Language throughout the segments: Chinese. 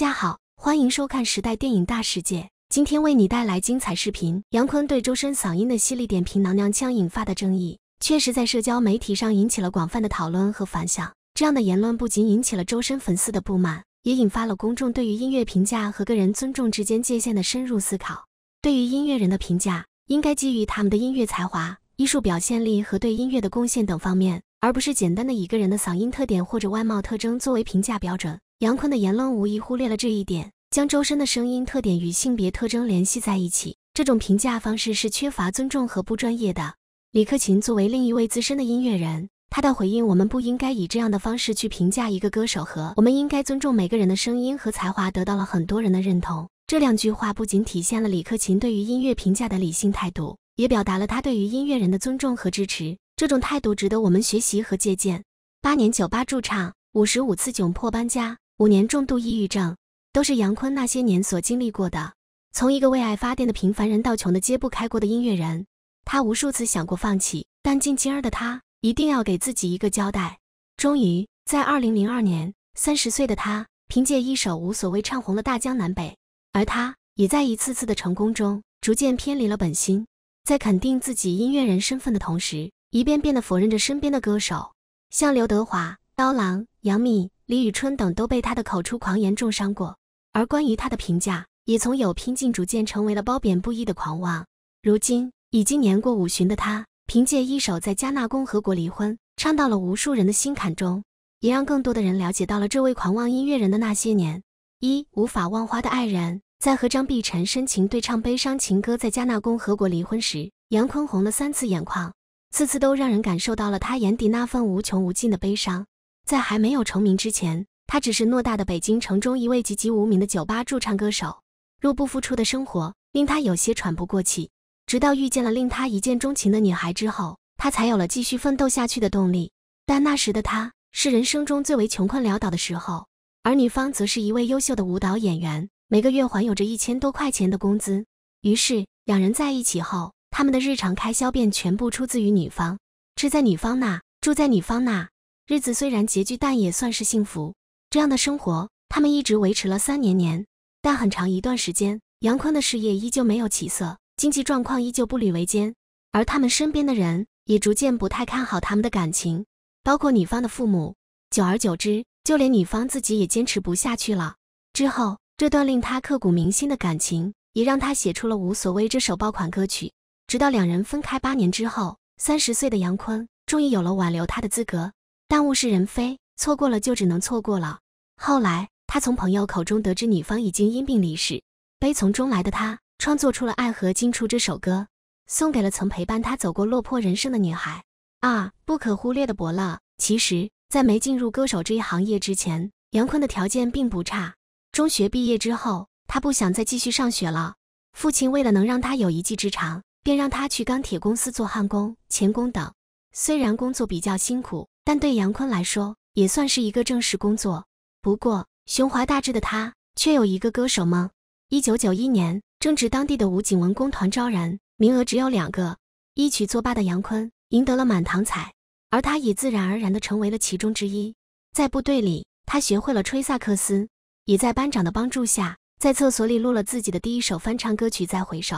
大家好，欢迎收看《时代电影大世界》，今天为你带来精彩视频。杨坤对周深嗓音的犀利点评，娘娘腔引发的争议，确实在社交媒体上引起了广泛的讨论和反响。这样的言论不仅引起了周深粉丝的不满，也引发了公众对于音乐评价和个人尊重之间界限的深入思考。对于音乐人的评价，应该基于他们的音乐才华、艺术表现力和对音乐的贡献等方面，而不是简单的以个人的嗓音特点或者外貌特征作为评价标准。杨坤的言论无疑忽略了这一点，将周深的声音特点与性别特征联系在一起，这种评价方式是缺乏尊重和不专业的。李克勤作为另一位资深的音乐人，他的回应“我们不应该以这样的方式去评价一个歌手，和我们应该尊重每个人的声音和才华”得到了很多人的认同。这两句话不仅体现了李克勤对于音乐评价的理性态度，也表达了他对于音乐人的尊重和支持。这种态度值得我们学习和借鉴。八年酒吧驻唱，五十五次窘迫搬家。五年重度抑郁症，都是杨坤那些年所经历过的。从一个为爱发电的平凡人，到穷的揭不开锅的音乐人，他无数次想过放弃，但进今儿的他一定要给自己一个交代。终于在二零零二年，三十岁的他凭借一首《无所谓》唱红了大江南北，而他也在一次次的成功中逐渐偏离了本心，在肯定自己音乐人身份的同时，一遍遍的否认着身边的歌手，像刘德华。刀郎、杨幂、李宇春等都被他的口出狂言重伤过，而关于他的评价也从有拼劲逐渐成为了褒贬不一的狂妄。如今已经年过五旬的他，凭借一首在加纳共和国离婚，唱到了无数人的心坎中，也让更多的人了解到了这位狂妄音乐人的那些年。一无法忘花的爱人，在和张碧晨深情对唱悲伤情歌在加纳共和国离婚时，杨坤红了三次眼眶，次次都让人感受到了他眼底那份无穷无尽的悲伤。在还没有成名之前，他只是偌大的北京城中一位籍籍无名的酒吧驻唱歌手，入不敷出的生活令他有些喘不过气。直到遇见了令他一见钟情的女孩之后，他才有了继续奋斗下去的动力。但那时的他是人生中最为穷困潦倒的时候，而女方则是一位优秀的舞蹈演员，每个月还有着一千多块钱的工资。于是两人在一起后，他们的日常开销便全部出自于女方，吃在女方那，住在女方那。日子虽然拮据，但也算是幸福。这样的生活，他们一直维持了三年年，但很长一段时间，杨坤的事业依旧没有起色，经济状况依旧步履维艰。而他们身边的人也逐渐不太看好他们的感情，包括女方的父母。久而久之，就连女方自己也坚持不下去了。之后，这段令他刻骨铭心的感情，也让他写出了《无所谓》这首爆款歌曲。直到两人分开八年之后，三十岁的杨坤终于有了挽留他的资格。但物是人非，错过了就只能错过了。后来，他从朋友口中得知女方已经因病离世，悲从中来的他创作出了《爱河金出》这首歌，送给了曾陪伴他走过落魄人生的女孩。二不可忽略的伯乐，其实，在没进入歌手这一行业之前，杨坤的条件并不差。中学毕业之后，他不想再继续上学了，父亲为了能让他有一技之长，便让他去钢铁公司做焊工、钳工等。虽然工作比较辛苦。但对杨坤来说，也算是一个正式工作。不过，胸怀大志的他却有一个歌手梦。一九九一年，正值当地的武警文工团招人，名额只有两个，一曲作罢的杨坤赢得了满堂彩，而他也自然而然地成为了其中之一。在部队里，他学会了吹萨克斯，也在班长的帮助下，在厕所里录了自己的第一首翻唱歌曲《再回首》。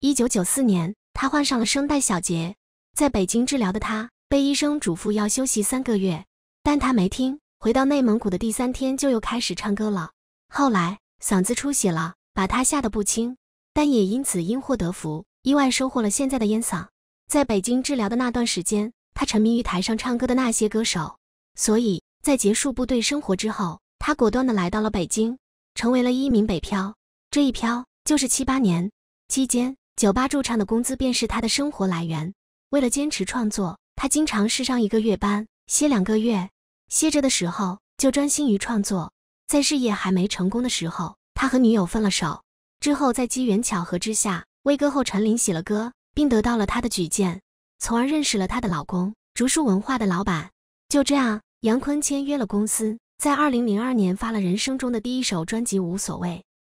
一九九四年，他患上了声带小结，在北京治疗的他。被医生嘱咐要休息三个月，但他没听。回到内蒙古的第三天，就又开始唱歌了。后来嗓子出血了，把他吓得不轻，但也因此因祸得福，意外收获了现在的烟嗓。在北京治疗的那段时间，他沉迷于台上唱歌的那些歌手，所以在结束部队生活之后，他果断的来到了北京，成为了一名北漂。这一漂就是七八年，期间酒吧驻唱的工资便是他的生活来源。为了坚持创作。他经常是上一个月班，歇两个月。歇着的时候就专心于创作。在事业还没成功的时候，他和女友分了手。之后在机缘巧合之下，为歌后陈琳写了歌，并得到了她的举荐，从而认识了她的老公，读书文化的老板。就这样，杨坤签约了公司，在2002年发了人生中的第一首专辑《无所谓》，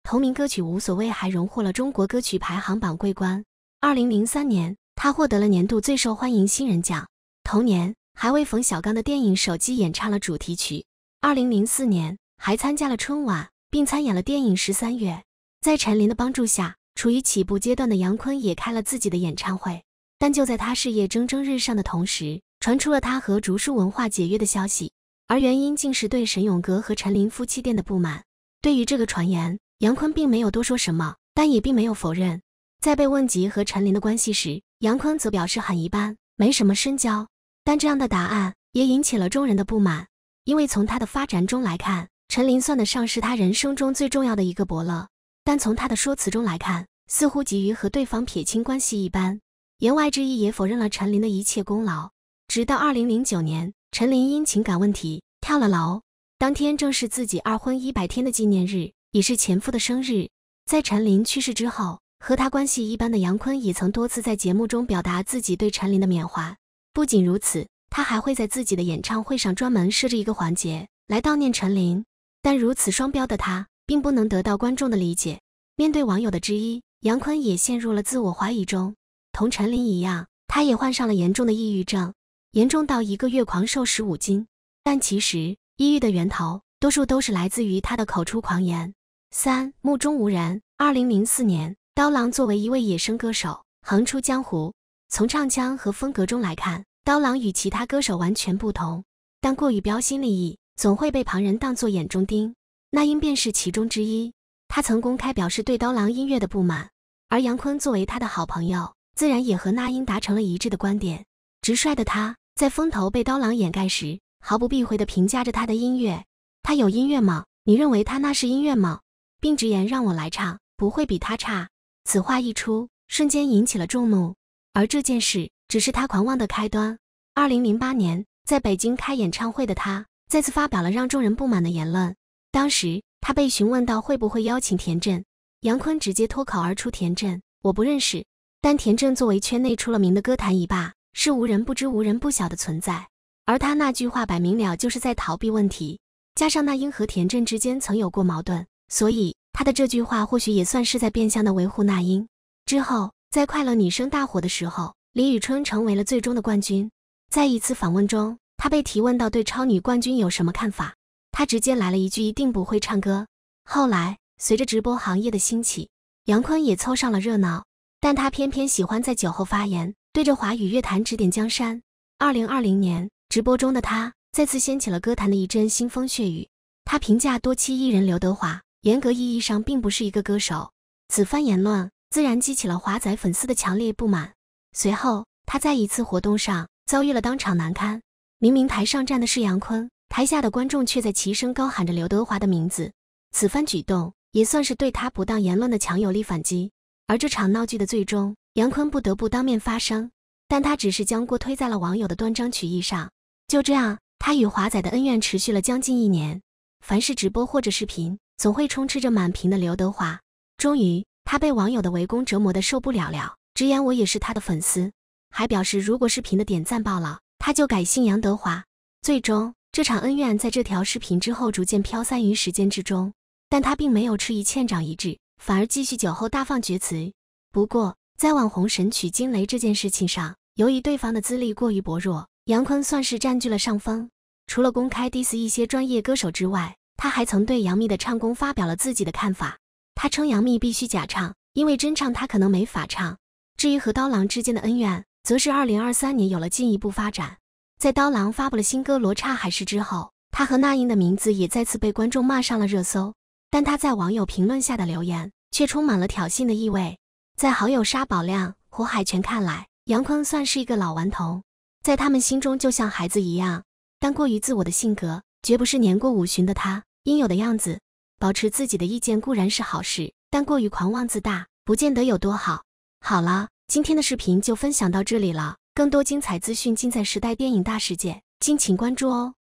同名歌曲《无所谓》还荣获了中国歌曲排行榜桂冠。2003年。他获得了年度最受欢迎新人奖，同年还为冯小刚的电影《手机》演唱了主题曲。二零零四年还参加了春晚，并参演了电影《十三月》。在陈琳的帮助下，处于起步阶段的杨坤也开了自己的演唱会。但就在他事业蒸蒸日上的同时，传出了他和竹书文化解约的消息，而原因竟是对沈永革和陈琳夫妻店的不满。对于这个传言，杨坤并没有多说什么，但也并没有否认。在被问及和陈琳的关系时，杨坤则表示很一般，没什么深交。但这样的答案也引起了众人的不满，因为从他的发展中来看，陈琳算得上是他人生中最重要的一个伯乐。但从他的说辞中来看，似乎急于和对方撇清关系一般，言外之意也否认了陈琳的一切功劳。直到二零零九年，陈琳因情感问题跳了楼。当天正是自己二婚一百天的纪念日，也是前夫的生日。在陈琳去世之后。和他关系一般的杨坤，也曾多次在节目中表达自己对陈琳的缅怀。不仅如此，他还会在自己的演唱会上专门设置一个环节来悼念陈琳。但如此双标的他，并不能得到观众的理解。面对网友的质疑，杨坤也陷入了自我怀疑中。同陈琳一样，他也患上了严重的抑郁症，严重到一个月狂瘦十五斤。但其实，抑郁的源头多数都是来自于他的口出狂言。三目中无人。二零零四年。刀郎作为一位野生歌手，横出江湖。从唱腔和风格中来看，刀郎与其他歌手完全不同，但过于标新立异，总会被旁人当作眼中钉。那英便是其中之一。他曾公开表示对刀郎音乐的不满，而杨坤作为他的好朋友，自然也和那英达成了一致的观点。直率的他，在风头被刀郎掩盖时，毫不避讳的评价着他的音乐。他有音乐吗？你认为他那是音乐吗？并直言让我来唱，不会比他差。此话一出，瞬间引起了众怒。而这件事只是他狂妄的开端。二零零八年，在北京开演唱会的他，再次发表了让众人不满的言论。当时，他被询问到会不会邀请田震，杨坤直接脱口而出：“田震，我不认识。”但田震作为圈内出了名的歌坛一霸，是无人不知、无人不晓的存在。而他那句话，摆明了就是在逃避问题。加上那英和田震之间曾有过矛盾，所以。他的这句话或许也算是在变相的维护那英。之后，在《快乐女声》大火的时候，李宇春成为了最终的冠军。在一次访问中，他被提问到对超女冠军有什么看法，他直接来了一句：“一定不会唱歌。”后来，随着直播行业的兴起，杨坤也凑上了热闹，但他偏偏喜欢在酒后发言，对着华语乐坛指点江山。二零二零年直播中的他，再次掀起了歌坛的一阵腥风血雨。他评价多期艺人刘德华。严格意义上，并不是一个歌手。此番言论自然激起了华仔粉丝的强烈不满。随后，他在一次活动上遭遇了当场难堪。明明台上站的是杨坤，台下的观众却在齐声高喊着刘德华的名字。此番举动也算是对他不当言论的强有力反击。而这场闹剧的最终，杨坤不得不当面发声，但他只是将锅推在了网友的断章取义上。就这样，他与华仔的恩怨持续了将近一年。凡是直播或者视频。总会充斥着满屏的刘德华。终于，他被网友的围攻折磨得受不了了，直言我也是他的粉丝，还表示如果视频的点赞爆了，他就改姓杨德华。最终，这场恩怨在这条视频之后逐渐飘散于时间之中。但他并没有吃一堑长一智，反而继续酒后大放厥词。不过，在网红神曲《惊雷》这件事情上，由于对方的资历过于薄弱，杨坤算是占据了上风。除了公开 diss 一些专业歌手之外，他还曾对杨幂的唱功发表了自己的看法，他称杨幂必须假唱，因为真唱她可能没法唱。至于和刀郎之间的恩怨，则是二零二三年有了进一步发展。在刀郎发布了新歌《罗刹海市》之后，他和那英的名字也再次被观众骂上了热搜。但他在网友评论下的留言却充满了挑衅的意味。在好友沙宝亮、胡海泉看来，杨坤算是一个老顽童，在他们心中就像孩子一样。但过于自我的性格，绝不是年过五旬的他。应有的样子，保持自己的意见固然是好事，但过于狂妄自大，不见得有多好。好了，今天的视频就分享到这里了，更多精彩资讯尽在《时代电影大事件》，敬请关注哦。